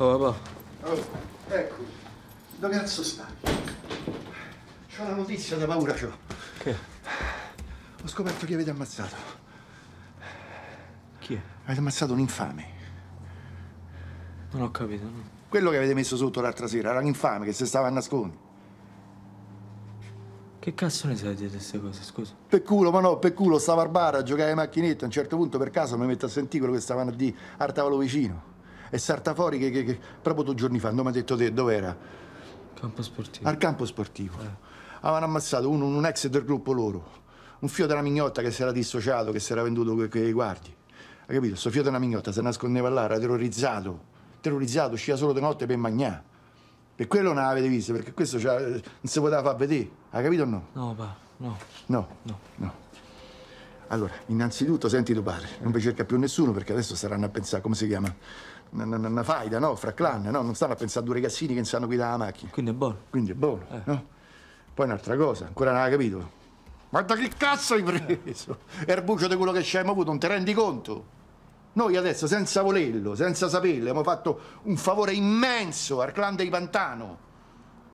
Oh, papà. Oh, ecco, dove cazzo stai? C'ho una notizia da paura, c'ho. Che? Ho scoperto chi avete ammazzato. Chi è? Avete ammazzato un infame. Non ho capito, no. Quello che avete messo sotto l'altra sera era un infame che si stava a nascondere. Che cazzo ne sai di queste cose, scusa? Per culo, ma no, per culo, stavo al bar a giocare alle macchinette. A un certo punto, per caso, mi metto a sentire quello che stavano a dire al tavolo vicino e sarta fuori che, che, che proprio due giorni fa, non mi ha detto te, dove era? Campo sportivo. Al campo sportivo. Eh. Avevano ammazzato uno, un ex del gruppo loro, un fio della mignotta che si era dissociato, che si era venduto con i guardi. Hai capito? Sto fio della mignotta se nascondeva là, era terrorizzato, terrorizzato, usciva solo di notte per mangiare. Per quello non l'avete visto, perché questo non si poteva far vedere. Hai capito o no? No, pa, no. No? No. No. Allora, innanzitutto senti tuo padre, non vi cerca più nessuno perché adesso staranno a pensare come si chiama una, faida, no? Fra clan, no? Non stanno a pensare a due ragazzini che sanno guidare la macchina. Quindi è buono. Quindi è buono, eh. no? Poi un'altra cosa, ancora non ha capito. Guarda che cazzo hai preso! È il bucio di quello che ci abbiamo avuto, non ti rendi conto? Noi adesso, senza volerlo, senza saperlo, abbiamo fatto un favore immenso al clan dei Pantano.